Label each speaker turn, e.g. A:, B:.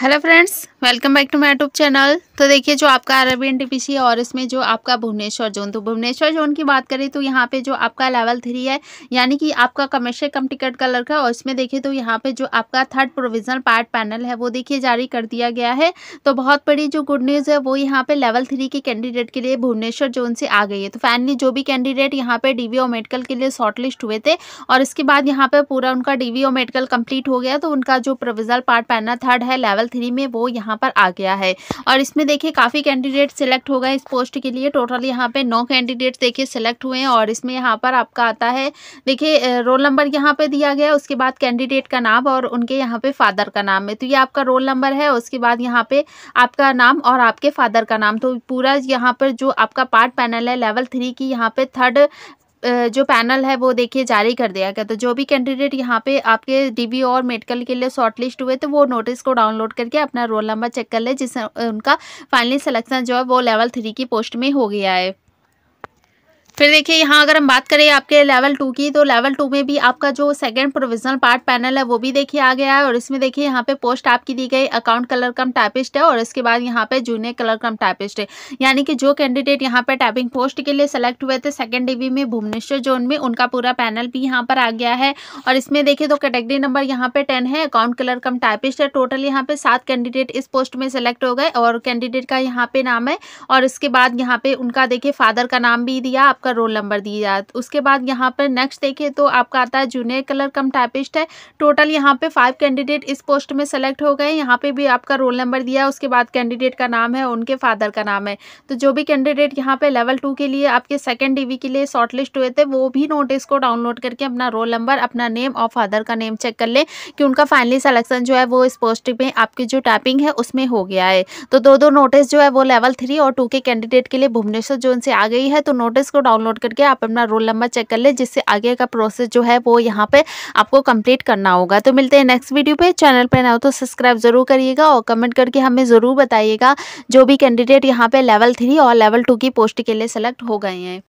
A: hello friends welcome back to my YouTube channel तो देखिए जो आपका अरबी पी है और इसमें जो आपका भुवनेश्वर जोन तो भुवनेश्वर जोन की बात करें तो यहाँ पे जो आपका लेवल थ्री है यानी कि आपका कमर्शियल कम टिकट कलर का और इसमें देखिए तो यहाँ पे जो आपका थर्ड प्रोविजनल पार्ट पैनल है वो देखिए जारी कर दिया गया है तो बहुत बड़ी जो गुड न्यूज़ है वो यहाँ पर लेवल थ्री के कैंडिडेट के लिए भुवनेश्वर जोन से आ गई है तो फाइनली जो भी कैंडिडेट यहाँ पर डी और मेडिकल के लिए शॉर्टलिस्ट हुए थे और इसके बाद यहाँ पर पूरा उनका डी और मेडिकल कम्प्लीट हो गया तो उनका जो प्रोविजनल पार्ट पैनल थर्ड है लेवल थ्री में वो यहाँ पर आ गया है और इसमें देखिए काफ़ी कैंडिडेट सिलेक्ट हो गए इस पोस्ट के लिए टोटल यहाँ पे नौ कैंडिडेट देखिए सिलेक्ट हुए हैं और इसमें यहाँ पर आपका आता है देखिए रोल नंबर यहाँ पे दिया गया उसके बाद कैंडिडेट का नाम और उनके यहाँ पे फादर का नाम है तो ये आपका रोल नंबर है उसके बाद यहाँ पे आपका नाम और आपके फादर का नाम तो पूरा यहाँ पर जो आपका पार्ट पैनल है लेवल थ्री की यहाँ पे थर्ड जो पैनल है वो देखिए जारी कर दिया गया तो जो भी कैंडिडेट यहाँ पे आपके डीबी और मेडिकल के लिए शॉर्टलिस्ट हुए तो वो नोटिस को डाउनलोड करके अपना रोल नंबर चेक कर ले जिससे उनका फाइनली सिलेक्शन जो है वो लेवल थ्री की पोस्ट में हो गया है फिर देखिए यहाँ अगर हम बात करें आपके लेवल टू की तो लेवल टू में भी आपका जो सेकंड प्रोविजनल पार्ट पैनल है वो भी देखिए आ गया है और इसमें देखिए यहाँ पे पोस्ट आपकी दी गई अकाउंट कलर कम टाइपिस्ट है और इसके बाद यहाँ पे जूनियर कलर कम टाइपिस्ट है यानी कि जो कैंडिडेट यहाँ पे टाइपिंग पोस्ट के लिए सेलेक्ट हुए थे सेकेंड डिवी में भुवनेश्वर जोन में उनका पूरा पैनल भी यहाँ पर आ गया है और इसमें देखिए तो कैटेगरी नंबर यहाँ पे टेन है अकाउंट कलर कम टाइपिस्ट है टोटल यहाँ पे सात कैंडिडेट इस पोस्ट में सेलेक्ट हो गए और कैंडिडेट का यहाँ पे नाम है और इसके बाद यहाँ पे उनका देखिए फादर का नाम भी दिया आपका आपका रोल नंबर दिया जाए तो उसके बाद यहाँ पर नेक्स्ट देखिए तो आपका आता है जूनियर कलर कम टाइपिस्ट है टोटल यहाँ पे फाइव कैंडिडेट इस पोस्ट में सेलेक्ट हो गए यहाँ पे भी आपका रोल नंबर दिया है उसके बाद कैंडिडेट का नाम है उनके फादर का नाम है तो जो भी कैंडिडेट यहाँ पे लेवल टू के लिए आपके सेकेंड डीवी के लिए शॉर्टलिस्ट हुए थे वो भी नोटिस को डाउनलोड करके अपना रोल नंबर अपना नेम और फादर का नेम चेक कर लें कि उनका फाइनली सलेक्शन जो है वो इस पोस्ट में आपकी जो टाइपिंग है उसमें हो गया है तो दो दो नोटिस जो है वो लेवल थ्री और टू के कैंडिडेट के लिए भुवनेश्वर जोन से आ गई है तो नोटिस को डाउनलोड डाउनलोड करके आप अपना रोल नंबर चेक कर ले जिससे आगे का प्रोसेस जो है वो यहाँ पे आपको कंप्लीट करना होगा तो मिलते हैं नेक्स्ट वीडियो पे चैनल पे ना हो तो सब्सक्राइब जरूर करिएगा और कमेंट करके हमें ज़रूर बताइएगा जो भी कैंडिडेट यहाँ पे लेवल थ्री और लेवल टू की पोस्ट के लिए सेलेक्ट हो गए हैं